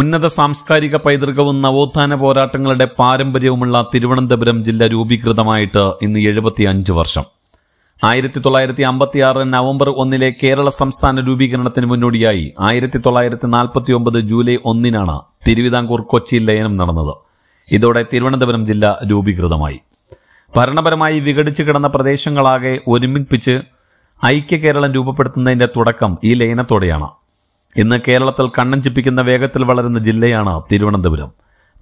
ഉന്നത സാംസ്കാരിക പൈതൃകവും നവോത്ഥാന പോരാട്ടങ്ങളുടെ പാരമ്പര്യവുമുള്ള തിരുവനന്തപുരം ജില്ല രൂപീകൃതമായിട്ട് ഇന്ന് എഴുപത്തിയഞ്ച് വർഷം ആയിരത്തി തൊള്ളായിരത്തി അമ്പത്തിയാറ് നവംബർ ഒന്നിലെ കേരള സംസ്ഥാന രൂപീകരണത്തിന് മുന്നോടിയായി ആയിരത്തി തൊള്ളായിരത്തി നാൽപ്പത്തി ഒമ്പത് ജൂലൈ ഒന്നിനാണ് തിരുവിതാംകൂർ കൊച്ചി ലയനം നടന്നത് ഇതോടെ തിരുവനന്തപുരം ജില്ല രൂപീകൃതമായി ഭരണപരമായി വിഘടിച്ചു കിടന്ന പ്രദേശങ്ങളാകെ ഒരുമിപ്പിച്ച് ഐക്യ കേരളം രൂപപ്പെടുത്തുന്നതിന്റെ തുടക്കം ഈ ലയനത്തോടെയാണ് ഇന്ന് കേരളത്തിൽ ചിപ്പിക്കുന്ന വേഗത്തിൽ വളരുന്ന ജില്ലയാണ് തിരുവനന്തപുരം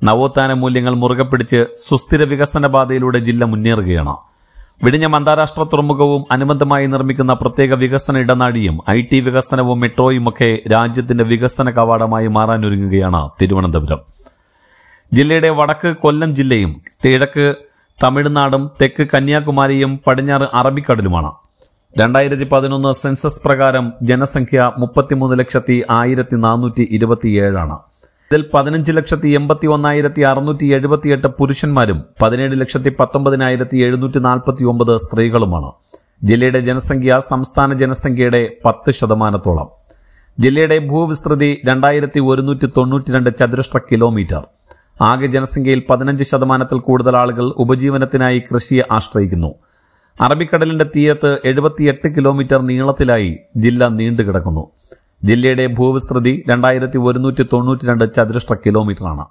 നവോത്ഥാന മൂല്യങ്ങൾ മുറുകെ പിടിച്ച് സുസ്ഥിര വികസന പാതയിലൂടെ ജില്ല മുന്നേറുകയാണ് വിഴിഞ്ഞം അന്താരാഷ്ട്ര തുറമുഖവും അനുബന്ധമായി നിർമ്മിക്കുന്ന പ്രത്യേക വികസന ഇടനാഴിയും ഐ ടി വികസനവും മെട്രോയും ഒക്കെ രാജ്യത്തിന്റെ വികസന കവാടമായി മാറാനൊരുങ്ങുകയാണ് തിരുവനന്തപുരം ജില്ലയുടെ വടക്ക് കൊല്ലം ജില്ലയും കിഴക്ക് തമിഴ്നാടും തെക്ക് കന്യാകുമാരിയും പടിഞ്ഞാറ് അറബിക്കടലുമാണ് രണ്ടായിരത്തി പതിനൊന്ന് സെൻസസ് പ്രകാരം ജനസംഖ്യ മുപ്പത്തിമൂന്ന് ലക്ഷത്തി ആയിരത്തി നാനൂറ്റി ഇരുപത്തിയേഴാണ് ഇതിൽ പതിനഞ്ച് ലക്ഷത്തി എൺപത്തി ഒന്നായിരത്തി അറുന്നൂറ്റി എഴുപത്തിയെട്ട് പുരുഷന്മാരും പതിനേഴ് ലക്ഷത്തി പത്തൊമ്പതിനായിരത്തി എഴുന്നൂറ്റി നാൽപ്പത്തി ഒമ്പത് സ്ത്രീകളുമാണ് ജില്ലയുടെ ജനസംഖ്യ സംസ്ഥാന ജനസംഖ്യയുടെ പത്ത് ശതമാനത്തോളം ജില്ലയുടെ ഭൂവിസ്തൃതി രണ്ടായിരത്തി ഒരുന്നൂറ്റി തൊണ്ണൂറ്റിരണ്ട് ചതുരശ്ര കിലോമീറ്റർ ആകെ ജനസംഖ്യയിൽ പതിനഞ്ച് ശതമാനത്തിൽ കൂടുതൽ ആളുകൾ ഉപജീവനത്തിനായി കൃഷിയെ ആശ്രയിക്കുന്നു അറബിക്കടലിന്റെ തീരത്ത് എഴുപത്തിയെട്ട് കിലോമീറ്റർ നീളത്തിലായി ജില്ല നീണ്ടുകിടക്കുന്നു ജില്ലയുടെ ഭൂവിസ്തൃതി രണ്ടായിരത്തി ഒരുന്നൂറ്റി തൊണ്ണൂറ്റി രണ്ട് ചതുരശ്ര കിലോമീറ്ററാണ്